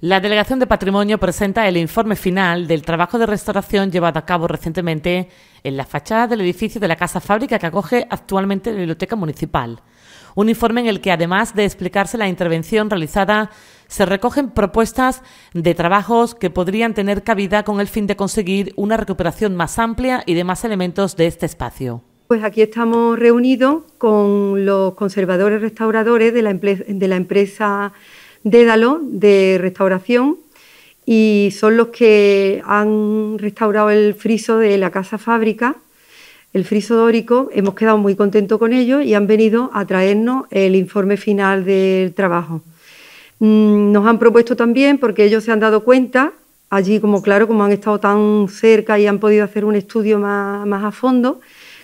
La Delegación de Patrimonio presenta el informe final del trabajo de restauración llevado a cabo recientemente en la fachada del edificio de la Casa Fábrica que acoge actualmente la Biblioteca Municipal. Un informe en el que, además de explicarse la intervención realizada, se recogen propuestas de trabajos que podrían tener cabida con el fin de conseguir una recuperación más amplia y de más elementos de este espacio. Pues aquí estamos reunidos con los conservadores restauradores de la, de la empresa Dédalo de restauración y son los que han restaurado el friso de la Casa Fábrica, el friso dórico. Hemos quedado muy contentos con ellos y han venido a traernos el informe final del trabajo. Mm, nos han propuesto también, porque ellos se han dado cuenta, allí como claro, como han estado tan cerca y han podido hacer un estudio más, más a fondo,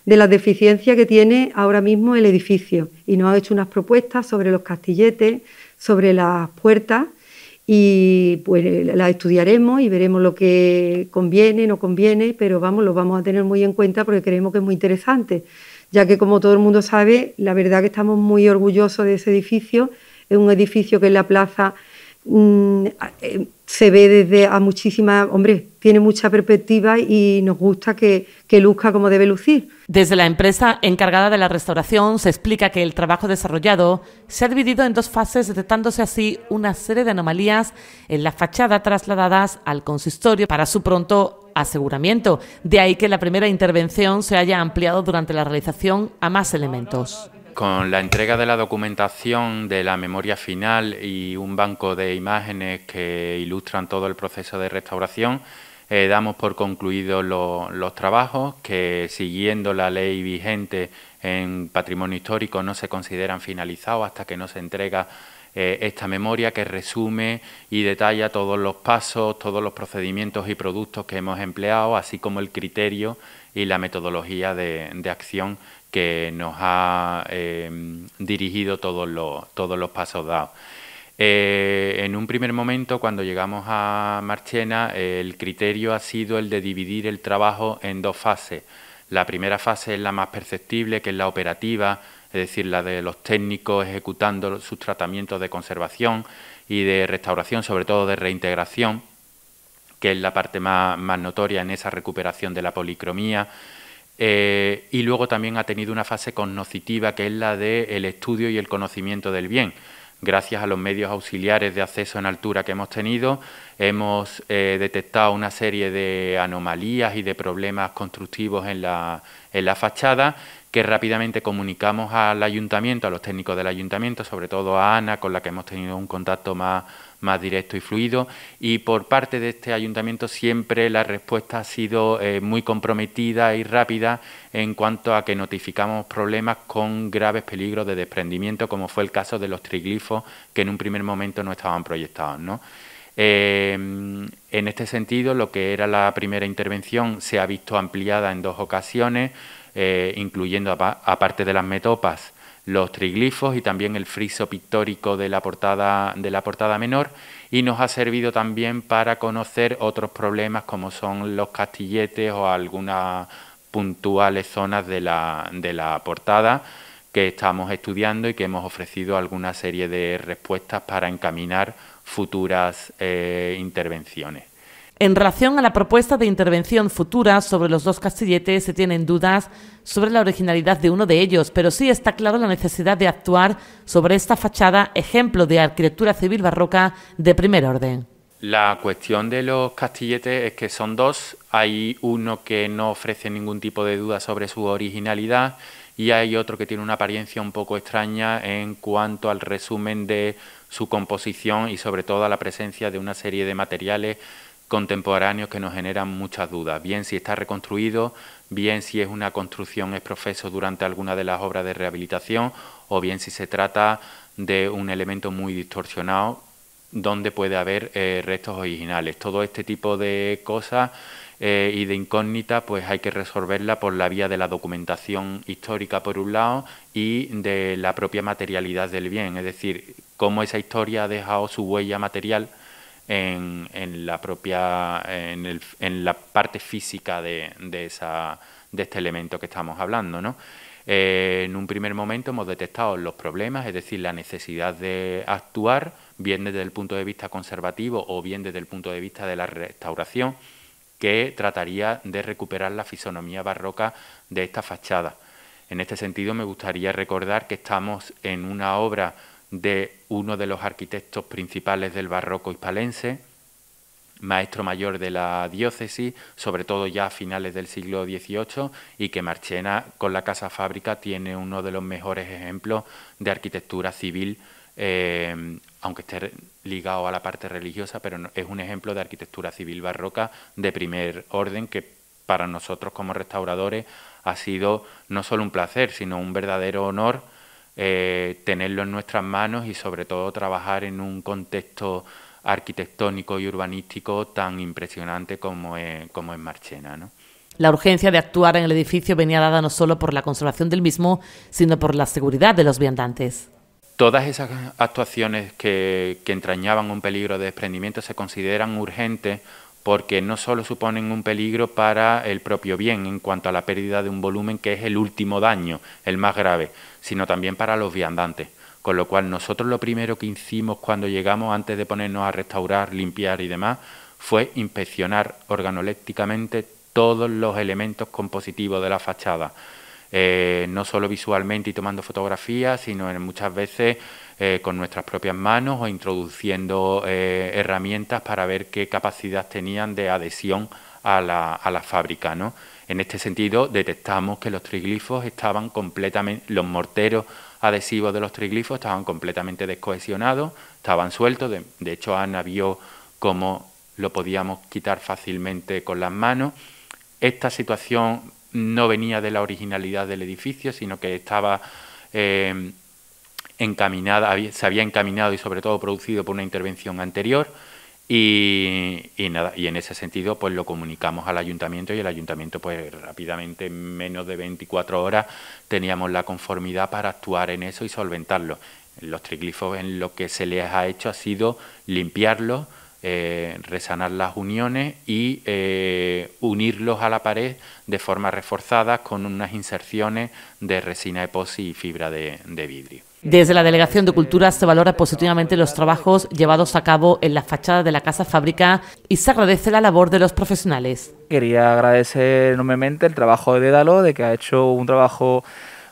de las deficiencias que tiene ahora mismo el edificio. Y nos han hecho unas propuestas sobre los castilletes, sobre las puertas y pues la estudiaremos y veremos lo que conviene, no conviene, pero vamos, lo vamos a tener muy en cuenta porque creemos que es muy interesante, ya que como todo el mundo sabe, la verdad que estamos muy orgullosos de ese edificio, es un edificio que en la plaza mm, eh, se ve desde a muchísimas, hombre, tiene mucha perspectiva y nos gusta que, que, luzca como debe lucir. Desde la empresa encargada de la restauración se explica que el trabajo desarrollado se ha dividido en dos fases, detectándose así una serie de anomalías en la fachada trasladadas al consistorio para su pronto aseguramiento. De ahí que la primera intervención se haya ampliado durante la realización a más elementos con la entrega de la documentación de la memoria final y un banco de imágenes que ilustran todo el proceso de restauración, eh, damos por concluidos los trabajos que, siguiendo la ley vigente en patrimonio histórico, no se consideran finalizados hasta que no se entrega eh, esta memoria que resume y detalla todos los pasos, todos los procedimientos y productos que hemos empleado, así como el criterio y la metodología de, de acción que nos ha em, dirigido todos los, todos los pasos dados. Eh, en un primer momento, cuando llegamos a Marchena, el criterio ha sido el de dividir el trabajo en dos fases. La primera fase es la más perceptible, que es la operativa, es decir, la de los técnicos ejecutando sus tratamientos de conservación y de restauración, sobre todo de reintegración, que es la parte más, más notoria en esa recuperación de la policromía, eh, y luego también ha tenido una fase cognoscitiva, que es la del estudio y el conocimiento del bien. Gracias a los medios auxiliares de acceso en altura que hemos tenido, hemos eh, detectado una serie de anomalías y de problemas constructivos en la, en la fachada que rápidamente comunicamos al ayuntamiento, a los técnicos del ayuntamiento, sobre todo a Ana, con la que hemos tenido un contacto más, más directo y fluido. Y por parte de este ayuntamiento siempre la respuesta ha sido eh, muy comprometida y rápida en cuanto a que notificamos problemas con graves peligros de desprendimiento, como fue el caso de los triglifos que en un primer momento no estaban proyectados. Eh, en este sentido, lo que era la primera intervención se ha visto ampliada en dos ocasiones, eh, incluyendo aparte de las metopas los triglifos y también el friso pictórico de la portada, de la portada menor y nos ha servido también para conocer otros problemas como son los castilletes o algunas puntuales zonas de la, de la portada que estamos estudiando y que hemos ofrecido alguna serie de respuestas para encaminar futuras eh, intervenciones. En relación a la propuesta de intervención futura sobre los dos castilletes, se tienen dudas sobre la originalidad de uno de ellos, pero sí está claro la necesidad de actuar sobre esta fachada, ejemplo de arquitectura civil barroca de primer orden. La cuestión de los castilletes es que son dos. Hay uno que no ofrece ningún tipo de duda sobre su originalidad y hay otro que tiene una apariencia un poco extraña en cuanto al resumen de su composición y sobre todo a la presencia de una serie de materiales contemporáneos que nos generan muchas dudas, bien si está reconstruido, bien si es una construcción es profeso durante alguna de las obras de rehabilitación o bien si se trata de un elemento muy distorsionado donde puede haber eh, restos originales. Todo este tipo de cosas eh, y de incógnitas pues hay que resolverla por la vía de la documentación histórica por un lado y de la propia materialidad del bien, es decir, cómo esa historia ha dejado su huella material en, la propia, en, la parte física de, de, esa, de este elemento que estamos hablando, eh, en un primer momento hemos detectado los problemas, es decir, la necesidad de actuar, bien desde el punto de vista conservativo o bien desde el punto de vista de la restauración, que trataría de recuperar la fisonomía barroca de esta fachada. En este sentido, me gustaría recordar que estamos en una obra de uno de los arquitectos principales del barroco hispalense, maestro mayor de la diócesis, sobre todo ya a finales del siglo XVIII, y que Marchena con la Casa Fábrica tiene uno de los mejores ejemplos de arquitectura civil, eh, aunque esté ligado a la parte religiosa, pero es un ejemplo de arquitectura civil barroca de primer orden que para nosotros como restauradores ha sido no solo un placer, sino un verdadero honor eh, tenerlo en nuestras manos y sobre todo trabajar en un contexto arquitectónico y urbanístico tan impresionante como es, como Marchena. La urgencia de actuar en el edificio venía dada no solo por la conservación del mismo, sino por la seguridad de los viandantes. Todas esas actuaciones que, que entrañaban un peligro de desprendimiento se consideran urgentes porque no solo suponen un peligro para el propio bien en cuanto a la pérdida de un volumen que es el último daño, el más grave, sino también para los viandantes. Con lo cual nosotros lo primero que hicimos cuando llegamos, antes de ponernos a restaurar, limpiar y demás, fue inspeccionar organolépticamente todos los elementos compositivos de la fachada, eh, no solo visualmente y tomando fotografías, sino en muchas veces eh, con nuestras propias manos o introduciendo eh, herramientas para ver qué capacidad tenían de adhesión a la, fábrica. ¿no? En este sentido, detectamos que los triglifos estaban completamente, los morteros adhesivos de los triglifos estaban completamente descohesionados, estaban sueltos. De, hecho, Ana vio cómo lo podíamos quitar fácilmente con las manos. Esta situación no venía de la originalidad del edificio, sino que estaba eh, encaminada, se había encaminado y sobre todo producido por una intervención anterior. Y, nada, y en ese sentido, pues lo comunicamos al ayuntamiento y el ayuntamiento, pues rápidamente, en menos de 24 horas, teníamos la conformidad para actuar en eso y solventarlo. Los triglifos en lo que se les ha hecho ha sido limpiarlos, eh, resanar las uniones y eh, unirlos a la pared de forma reforzada con unas inserciones de resina epoxi y fibra de vidrio. Desde la Delegación de Cultura se valora positivamente los trabajos llevados a cabo en la fachada de la Casa Fábrica y se agradece la labor de los profesionales. Quería agradecer enormemente el trabajo de Dédalo, de que ha hecho un trabajo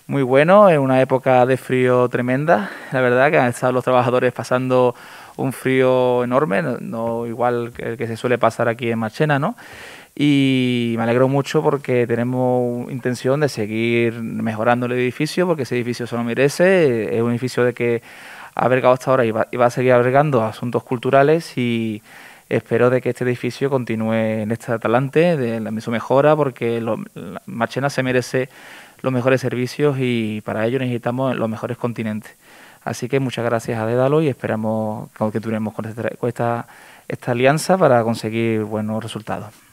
muy bueno en una época de frío tremenda. La verdad que han estado los trabajadores pasando un frío enorme, no, igual que el que se suele pasar aquí en Machena, ¿no? y me alegro mucho porque tenemos intención de seguir mejorando el edificio porque ese edificio se lo merece, es un edificio de que ha albergado hasta ahora y va, a seguir albergando asuntos culturales y espero de que este edificio continúe en este atalante de la su mejora porque lo, la Marchena se merece los mejores servicios y para ello necesitamos los mejores continentes. Así que muchas gracias a Dédalo y esperamos que continuemos con, este con esta alianza para conseguir buenos resultados.